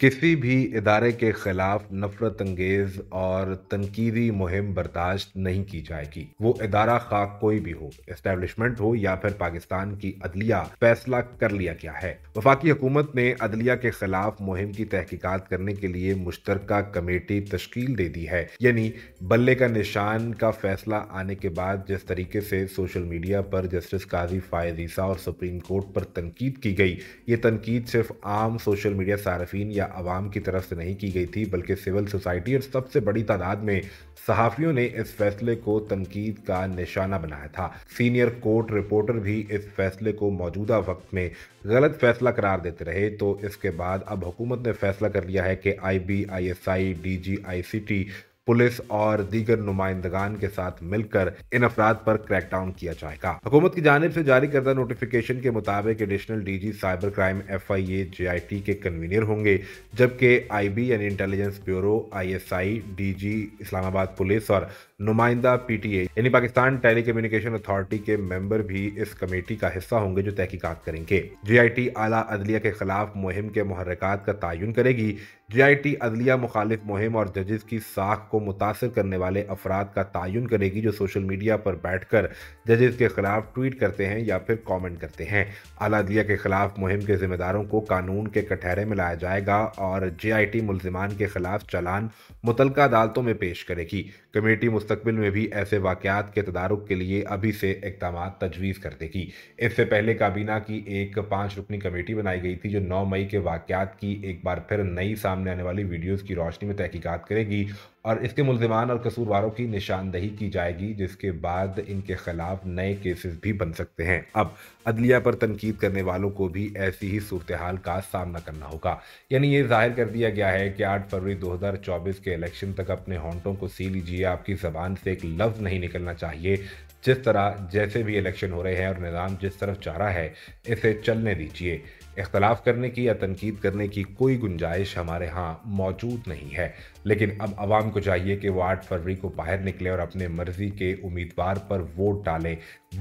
किसी भी इदारे के खिलाफ नफरत अंगेज और तनकीदी मुहिम बर्दाश्त नहीं की जाएगी वो इदारा खा कोई भी हो इस्टेब्लिशमेंट हो या फिर पाकिस्तान की अदलिया फैसला कर लिया गया है वफाकी हुकूमत ने अदलिया के खिलाफ मुहिम की तहकीकत करने के लिए मुश्तर कमेटी तश्कील दे दी है यानी बल्ले का निशान का फैसला आने के बाद जिस तरीके से सोशल मीडिया पर जस्टिस काजी फायद ईसा और सुप्रीम कोर्ट पर तनकीद की गई ये तनकीद सिर्फ आम सोशल मीडिया सार्फिन या आवाम की तरफ से नहीं की गई थी बल्कि सिविल सोसाइटी और सबसे बड़ी तादाद में सहाफ़ियों ने इस फैसले को तनकीद का निशाना बनाया था सीनियर कोर्ट रिपोर्टर भी इस फैसले को मौजूदा वक्त में गलत फैसला करार देते रहे तो इसके बाद अब हुकूमत ने फैसला कर लिया है कि I B I S I D G I C T police और दीगर नुमाइंदगान के साथ मिलकर इन अफराद पर क्रैकडाउन किया जाएगा हुकूमत की जानब से जारी करदा नोटिफिकेशन के मुताबिक additional DG cyber crime F I A J I T के कन्वीनियर होंगे जबकि आई बी यानी intelligence bureau I S I D G Islamabad police और नुमाइंदा पीटीए यानी पाकिस्तान टेली कम्युनिकेशन अथॉरिटी के मेंबर भी इस कमेटी का हिस्सा होंगे जो तहकीकात करेंगे जीआईटी आला अदलिया के खिलाफ मुहिम के मुहरकत का तयन करेगी जीआईटी अदलिया मुखालिफ मुहिम और जजेस की साख को मुतासर करने वाले अफराद का तयन करेगी जो सोशल मीडिया पर बैठकर जजेस के खिलाफ ट्वीट करते हैं या फिर कमेंट करते हैं आला अदलिया के खिलाफ मुहिम के जिम्मेदारों को कानून के कटहरे में लाया जाएगा और जे आई टी मुलजिमान के खिलाफ चालान मुतलका अदालतों में पेश करेगी कमेटी मुस्तबिल में भी ऐसे वाक़ात के तदारक के लिए अभी से इकदाम तजवीज़ कर देगी इससे पहले काबीना की एक पाँच रुकनी कमेटी बनाई गई थी जो नौ मई के वाक़ात की एक बार फिर नई सामने आने वाली वीडियोज़ की रोशनी में तहकीकत करेगी और इसके मुलजमान और कसूरवारों की निशानदही की जाएगी जिसके बाद इनके खिलाफ नए केसेस भी बन सकते हैं अब अदलिया पर तनकीद करने वालों को भी ऐसी ही सूरत हाल का सामना करना होगा यानी ये जाहिर कर दिया गया है कि आठ फरवरी दो हज़ार चौबीस के इलेक्शन तक अपने हॉन्टों को सी लीजिए आपकी जबान जबान से एक लफ्ज़ नहीं निकलना चाहिए जिस तरह जैसे भी इलेक्शन हो रहे हैं और निज़ाम जिस तरफ चाह रहा है इसे चलने दीजिए इख्तलाफ करने की या तनकीद करने की कोई गुंजाइश हमारे यहाँ मौजूद नहीं है लेकिन अब आवाम को चाहिए कि वो आठ फरवरी को बाहर निकले और अपने मर्जी के उम्मीदवार पर वोट डालें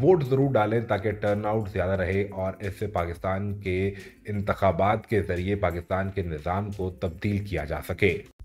वोट ज़रूर डालें ताकि टर्न आउट ज़्यादा रहे और इससे पाकिस्तान के इंतबात के ज़रिए पाकिस्तान के निज़ाम को तब्दील किया जा सके